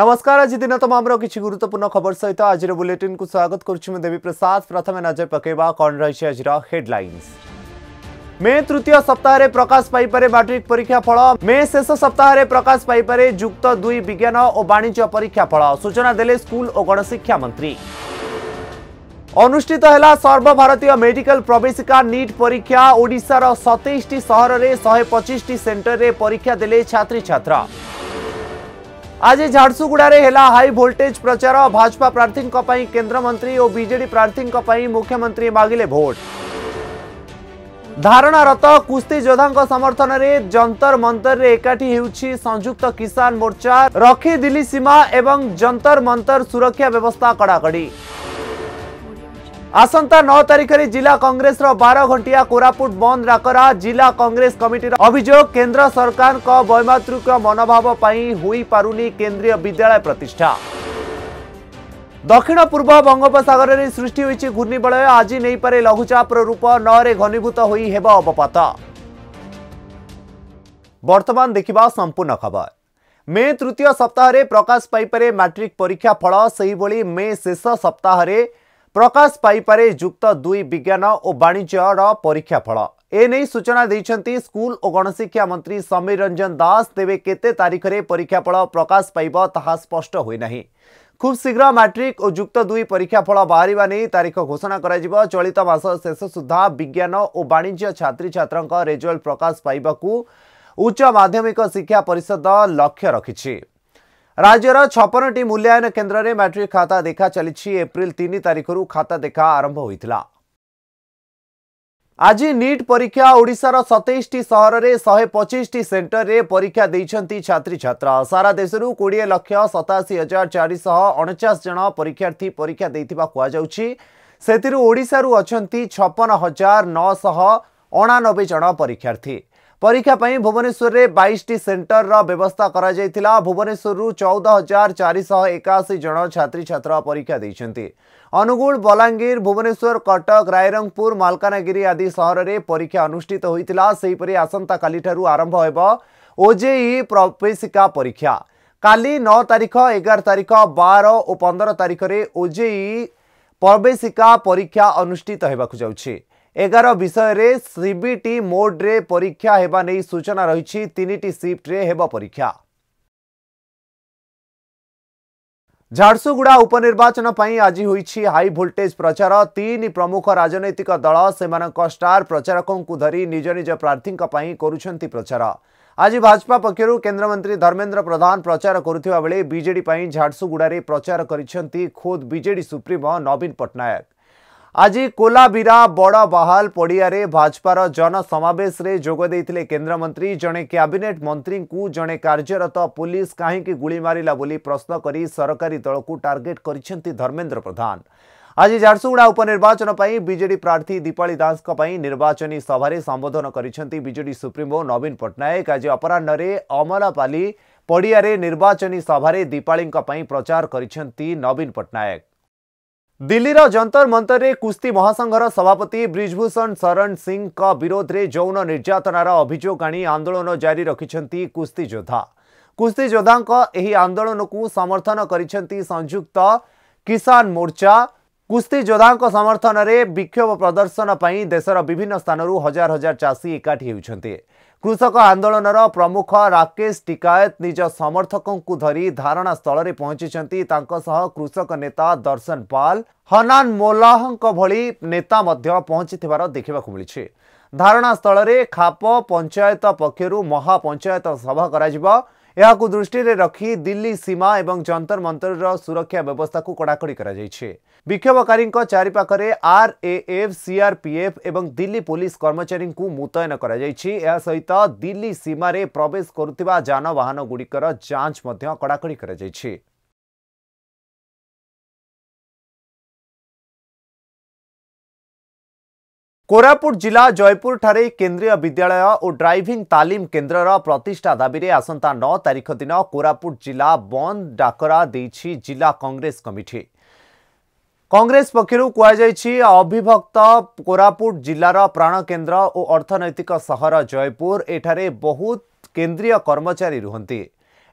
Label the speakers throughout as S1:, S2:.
S1: ନମସ୍କାର ଆଜି ଦିନ ତମାମର କିଛି ଗୁରୁତ୍ୱପୂର୍ଣ୍ଣ ଖବର ସହିତ ଆଜିର ବୁଲେଟିନ୍କୁ ସ୍ୱାଗତ କରୁଛି ମୁଁ ଦେବୀ ପ୍ରସାଦ ପ୍ରଥମେ ନଜର ପକାଇବା କ'ଣ ରହିଛି ଆଜିର ହେଡ୍ଲାଇନ୍ସ ମେ ତୃତୀୟ ସପ୍ତାହରେ ପ୍ରକାଶ ପାଇପାରେ ମାଟ୍ରିକ ପରୀକ୍ଷା ଫଳ ମେ ଶେଷ ସପ୍ତାହରେ ପ୍ରକାଶ ପାଇପାରେ ଯୁକ୍ତ ଦୁଇ ବିଜ୍ଞାନ ଓ ବାଣିଜ୍ୟ ପରୀକ୍ଷା ଫଳ ସୂଚନା ଦେଲେ ସ୍କୁଲ ଓ ଗଣଶିକ୍ଷା ମନ୍ତ୍ରୀ ଅନୁଷ୍ଠିତ ହେଲା ସର୍ବଭାରତୀୟ ମେଡିକାଲ ପ୍ରବେଶିକା ନିଟ୍ ପରୀକ୍ଷା ଓଡ଼ିଶାର ସତେଇଶଟି ସହରରେ ଶହେ ପଚିଶଟି ସେଣ୍ଟରରେ ପରୀକ୍ଷା ଦେଲେ ଛାତ୍ରୀଛାତ୍ରା आज झारसुगुडा हाई भोल्टेज प्रचार भाजपा प्रार्थी केन्द्रमन्त्रीडि प्रार्थी मुख्यमंत्री मागिले भोट धारणारत कुधाको समर्थन जंतर मंतर एकाठी हो संयुक्त किसान मोर्चा रखी दिल्ली सीमा एवं जंतर मंतर सुरक्षा व्यवस्था कड़ाकड़ी আসন্তা ন তারিখে জেলা কংগ্রেসর বার ঘণ্টিয়া কোরাপুট বন্ধ ডাকরা জেলা কংগ্রেস কমিটির অভিযোগ কেন্দ্র সরকার বৈমাতৃক মনোভাব হইপারুনি কেন্দ্রীয় বিদ্যালয় প্রতিষ্ঠা দক্ষিণ পূর্ব বঙ্গোপসাগরের সৃষ্টি হয়েছে ঘূর্ণিবলয় আজ নেইপারে লঘুচাপর রূপ নরে ঘনীভূত হয়ে হেব অবপাত বর্তমান দেখিবা সম্পূর্ণ খবর মে তৃতীয় সপ্তাহে প্রকাশ পাইপারে ম্যাট্রিক পরীক্ষা ফল সেইভাবে মে শেষ সপ্তাহে ପ୍ରକାଶ ପାଇପାରେ ଯୁକ୍ତ ଦୁଇ ବିଜ୍ଞାନ ଓ ବାଣିଜ୍ୟର ପରୀକ୍ଷାଫଳ ଏନେଇ ସୂଚନା ଦେଇଛନ୍ତି ସ୍କୁଲ ଓ ଗଣଶିକ୍ଷା ମନ୍ତ୍ରୀ ସମୀର ରଞ୍ଜନ ଦାସ ତେବେ କେତେ ତାରିଖରେ ପରୀକ୍ଷାଫଳ ପ୍ରକାଶ ପାଇବ ତାହା ସ୍ପଷ୍ଟ ହୋଇନାହିଁ ଖୁବ୍ ଶୀଘ୍ର ମାଟ୍ରିକ୍ ଓ ଯୁକ୍ତ ଦୁଇ ପରୀକ୍ଷାଫଳ ବାହାରିବା ନେଇ ତାରିଖ ଘୋଷଣା କରାଯିବ ଚଳିତ ମାସ ଶେଷ ସୁଦ୍ଧା ବିଜ୍ଞାନ ଓ ବାଣିଜ୍ୟ ଛାତ୍ରୀଛାତ୍ରଙ୍କ ରେଜଲ୍ଟ ପ୍ରକାଶ ପାଇବାକୁ ଉଚ୍ଚ ମାଧ୍ୟମିକ ଶିକ୍ଷା ପରିଷଦ ଲକ୍ଷ୍ୟ ରଖିଛି ରାଜ୍ୟର ଛପନଟି ମୂଲ୍ୟାୟନ କେନ୍ଦ୍ରରେ ମାଟ୍ରିକ୍ ଖାତା ଦେଖା ଚାଲିଛି ଏପ୍ରିଲ ତିନି ତାରିଖରୁ ଖାତା ଦେଖା ଆରମ୍ଭ ହୋଇଥିଲା ଆଜି ନିଟ୍ ପରୀକ୍ଷା ଓଡ଼ିଶାର ସତେଇଶଟି ସହରରେ ଶହେ ପଚିଶଟି ସେଣ୍ଟରରେ ପରୀକ୍ଷା ଦେଇଛନ୍ତି ଛାତ୍ରୀଛାତ୍ର ସାରା ଦେଶରୁ କୋଡ଼ିଏ ଲକ୍ଷ ସତାଅଶୀ ହଜାର ଚାରିଶହ ଅଣଚାଶ ଜଣ ପରୀକ୍ଷାର୍ଥୀ ପରୀକ୍ଷା ଦେଇଥିବା କୁହାଯାଉଛି ସେଥିରୁ ଓଡ଼ିଶାରୁ ଅଛନ୍ତି ଛପନ ହଜାର ନଅଶହ ଅଣାନବେ ଜଣ ପରୀକ୍ଷାର୍ଥୀ পরীক্ষা পাই ভুবনেশ্বরের বাইশটি সেন্টরর ব্যবস্থা করা যাইছিলা ভুবনেশ্বরু চৌদ হাজার চারিশহ একাশি জন ছাত্রছাত্র পরীক্ষা দিয়েছেন অনুগুল বলাঙ্গীর ভুবনেশ্বর কটক রায়রঙ্গপুর মালকানগিরি আদি সহরের পরীক্ষা অনুষ্ঠিত হয়েছিল সেইপরি আসন্তকালিঠার আরম্ভ হব ওজেই প্রবেশিকা পরীক্ষা কালি ন তারিখ এগার তারিখ বার ও পনের তারিখে ওজেই প্রবেশিকা পরীক্ষা অনুষ্ঠিত হওয়া যাচ্ছে ଏଗାର ବିଷୟରେ ସିବିଟି ମୋଡ୍ରେ ପରୀକ୍ଷା ହେବା ନେଇ ସୂଚନା ରହିଛି ତିନିଟି ସିଫ୍ଟରେ ହେବ ପରୀକ୍ଷା ଝାରସୁଗୁଡ଼ା ଉପନିର୍ବାଚନ ପାଇଁ ଆଜି ହୋଇଛି ହାଇ ଭୋଲ୍ଟେଜ୍ ପ୍ରଚାର ତିନି ପ୍ରମୁଖ ରାଜନୈତିକ ଦଳ ସେମାନଙ୍କ ଷ୍ଟାର୍ ପ୍ରଚାରକଙ୍କୁ ଧରି ନିଜ ନିଜ ପ୍ରାର୍ଥୀଙ୍କ ପାଇଁ କରୁଛନ୍ତି ପ୍ରଚାର ଆଜି ଭାଜପା ପକ୍ଷରୁ କେନ୍ଦ୍ରମନ୍ତ୍ରୀ ଧର୍ମେନ୍ଦ୍ର ପ୍ରଧାନ ପ୍ରଚାର କରୁଥିବା ବେଳେ ବିଜେଡି ପାଇଁ ଝାରସୁଗୁଡ଼ାରେ ପ୍ରଚାର କରିଛନ୍ତି ଖୋଦ୍ ବିଜେଡି ସୁପ୍ରିମୋ ନବୀନ ପଟ୍ଟନାୟକ आज कोरा बडबाल परियर भाजपार जनसमावेशले जमन्त्री जन क्याबिनेट मन्त्री जे कार्यरत पुलिस काहीँक गुली मोली प्रश्नक सरकारी दलको टर्गेट गरि प्रधान झारसुगुडा उपनिर्वाचन पनि विजेडि प्रार्थी दिपा दास निर्वाचन सभार सम्बोधन गरिजेडी सुप्रिमो नवीन पट्टनायक आज अपराहले अमलापाली परियरे निर्वाचन सभार दिपा प्रचार गरि नवीन पट्टनायक दिल्ली र जन्तर मन्तरे कुस्ती महासंघर सभापति ब्रिजभूषण शरण विरोध विरोधले जौन निर्नार अभियोग आनि आन्दोलन जारी रखिस कुद्धा आंदोलन आन्दोलनको समर्थन गरिन्छ संयुक्त किसान मोर्चा कुस्ती समर्थन विक्षोभ प्रदर्शन पनि देशर विभिन्न स्थानहरू हजार हजार चासी एकाठी हुन्छ କୃଷକ ଆନ୍ଦୋଳନର ପ୍ରମୁଖ ରାକେଶ ଟିକାୟତ ନିଜ ସମର୍ଥକଙ୍କୁ ଧରି ଧାରଣାସ୍ଥଳରେ ପହଞ୍ଚିଛନ୍ତି ତାଙ୍କ ସହ କୃଷକ ନେତା ଦର୍ଶନ ପାଲ ହନାନ ମୋଲାହଙ୍କ ଭଳି ନେତା ମଧ୍ୟ ପହଞ୍ଚିଥିବାର ଦେଖିବାକୁ ମିଳିଛି ଧାରଣାସ୍ଥଳରେ ଖାପ ପଞ୍ଚାୟତ ପକ୍ଷରୁ ମହାପଞ୍ଚାୟତ ସଭା କରାଯିବ ଏହାକୁ ଦୃଷ୍ଟିରେ ରଖି ଦିଲ୍ଲୀ ସୀମା ଏବଂ ଯନ୍ତର ମନ୍ତରର ସୁରକ୍ଷା ବ୍ୟବସ୍ଥାକୁ କଡ଼ାକଡ଼ି କରାଯାଇଛି ବିକ୍ଷୋଭକାରୀଙ୍କ ଚାରିପାଖରେ ଆର୍ଏଏଫ୍ ସିଆର୍ପିଏଫ୍ ଏବଂ ଦିଲ୍ଲୀ ପୋଲିସ କର୍ମଚାରୀଙ୍କୁ ମୁତୟନ କରାଯାଇଛି ଏହା ସହିତ ଦିଲ୍ଲୀ ସୀମାରେ ପ୍ରବେଶ କରୁଥିବା ଯାନବାହନଗୁଡ଼ିକର ଯାଞ୍ଚ ମଧ୍ୟ କଡ଼ାକଡ଼ି କରାଯାଇଛି କୋରାପୁଟ ଜିଲ୍ଲା ଜୟପୁରଠାରେ କେନ୍ଦ୍ରୀୟ ବିଦ୍ୟାଳୟ ଓ ଡ୍ରାଇଭିଂ ତାଲିମ କେନ୍ଦ୍ରର ପ୍ରତିଷ୍ଠା ଦାବିରେ ଆସନ୍ତା ନଅ ତାରିଖ ଦିନ କୋରାପୁଟ ଜିଲ୍ଲା ବନ୍ଦ ଡାକରା ଦେଇଛି ଜିଲ୍ଲା କଂଗ୍ରେସ କମିଟି କଂଗ୍ରେସ ପକ୍ଷରୁ କୁହାଯାଇଛି ଅବିଭକ୍ତ କୋରାପୁଟ ଜିଲ୍ଲାର ପ୍ରାଣକେନ୍ଦ୍ର ଓ ଅର୍ଥନୈତିକ ସହର ଜୟପୁର ଏଠାରେ ବହୁତ କେନ୍ଦ୍ରୀୟ କର୍ମଚାରୀ ରୁହନ୍ତି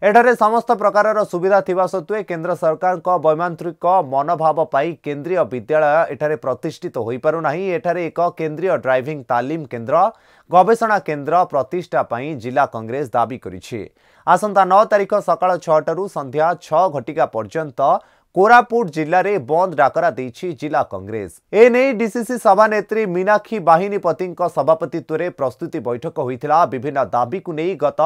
S1: ଏଠାରେ ସମସ୍ତ ପ୍ରକାରର ସୁବିଧା ଥିବା ସତ୍ତ୍ୱେ କେନ୍ଦ୍ର ସରକାରଙ୍କ ବୈମାନ୍ତ୍ରିକ ମନୋଭାବ ପାଇଁ କେନ୍ଦ୍ରୀୟ ବିଦ୍ୟାଳୟ ଏଠାରେ ପ୍ରତିଷ୍ଠିତ ହୋଇପାରୁନାହିଁ ଏଠାରେ ଏକ କେନ୍ଦ୍ରୀୟ ଡ୍ରାଇଭିଂ ତାଲିମ କେନ୍ଦ୍ର ଗବେଷଣା କେନ୍ଦ୍ର ପ୍ରତିଷ୍ଠା ପାଇଁ ଜିଲ୍ଲା କଂଗ୍ରେସ ଦାବି କରିଛି ଆସନ୍ତା ନଅ ତାରିଖ ସକାଳ ଛଅଟାରୁ ସନ୍ଧ୍ୟା ଛଅ ଘଟିକା ପର୍ଯ୍ୟନ୍ତ କୋରାପୁଟ ଜିଲ୍ଲାରେ ବନ୍ଦ ଡାକରା ଦେଇଛି ଜିଲ୍ଲା କଂଗ୍ରେସ ଏ ନେଇ ଡିସିସି ସଭାନେତ୍ରୀ ମୀନାକ୍ଷୀ ବାହିନୀପତିଙ୍କ ସଭାପତିତ୍ୱରେ ପ୍ରସ୍ତୁତି ବୈଠକ ହୋଇଥିଲା ବିଭିନ୍ନ ଦାବିକୁ ନେଇ ଗତ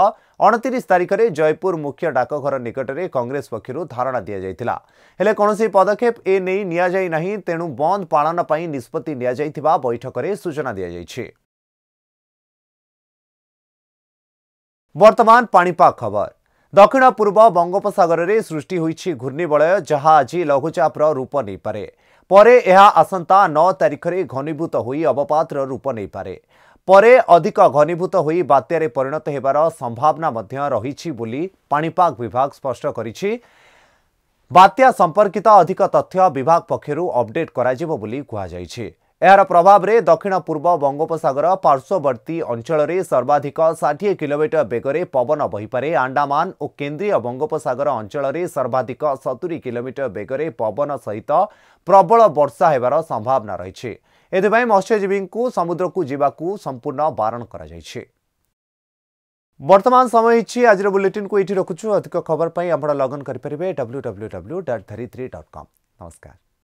S1: ଅଣତିରିଶ ତାରିଖରେ ଜୟପୁର ମୁଖ୍ୟ ଡାକଘର ନିକଟରେ କଂଗ୍ରେସ ପକ୍ଷରୁ ଧାରଣା ଦିଆଯାଇଥିଲା ହେଲେ କୌଣସି ପଦକ୍ଷେପ ଏ ନେଇ ନିଆଯାଇ ନାହିଁ ତେଣୁ ବନ୍ଦ ପାଳନ ପାଇଁ ନିଷ୍ପତ୍ତି ନିଆଯାଇଥିବା ବୈଠକରେ ସୂଚନା ଦିଆଯାଇଛି ବର୍ତ୍ତମାନ ପାଣିପାଗ ଖବର ଦକ୍ଷିଣ ପୂର୍ବ ବଙ୍ଗୋପସାଗରରେ ସୃଷ୍ଟି ହୋଇଛି ଘୂର୍ଣ୍ଣିବଳୟ ଯାହା ଆଜି ଲଘୁଚାପର ରୂପ ନେଇପାରେ ପରେ ଏହା ଆସନ୍ତା ନଅ ତାରିଖରେ ଘନୀଭୂତ ହୋଇ ଅବପାତର ରୂପ ନେଇପାରେ ପରେ ଅଧିକ ଘନୀଭୂତ ହୋଇ ବାତ୍ୟାରେ ପରିଣତ ହେବାର ସମ୍ଭାବନା ମଧ୍ୟ ରହିଛି ବୋଲି ପାଣିପାଗ ବିଭାଗ ସ୍ପଷ୍ଟ କରିଛି ବାତ୍ୟା ସମ୍ପର୍କିତ ଅଧିକ ତଥ୍ୟ ବିଭାଗ ପକ୍ଷରୁ ଅପଡେଟ୍ କରାଯିବ ବୋଲି କୁହାଯାଇଛି ଏହାର ପ୍ରଭାବରେ ଦକ୍ଷିଣ ପୂର୍ବ ବଙ୍ଗୋପସାଗର ପାର୍ଶ୍ୱବର୍ତ୍ତୀ ଅଞ୍ଚଳରେ ସର୍ବାଧିକ ଷାଠିଏ କିଲୋମିଟର ବେଗରେ ପବନ ବହିପାରେ ଆଣ୍ଡାମାନ ଓ କେନ୍ଦ୍ରୀୟ ବଙ୍ଗୋପସାଗର ଅଞ୍ଚଳରେ ସର୍ବାଧିକ ସତୁରି କିଲୋମିଟର ବେଗରେ ପବନ ସହିତ ପ୍ରବଳ ବର୍ଷା ହେବାର ସମ୍ଭାବନା ରହିଛି ଏଥିପାଇଁ ମତ୍ସ୍ୟଜୀବୀଙ୍କୁ ସମୁଦ୍ରକୁ ଯିବାକୁ ସମ୍ପୂର୍ଣ୍ଣ ବାରଣ କରାଯାଇଛି ବର୍ତ୍ତମାନ ସମୟ ହେଇଛି ଆଜିର ବୁଲେଟିନ୍କୁ ଏଇଠି ରଖୁଛୁ ଅଧିକ ଖବର ପାଇଁ ଆପଣ ଲଗ୍ନ କରିପାରିବେ W W W dot Dharitri dot com ନମସ୍କାର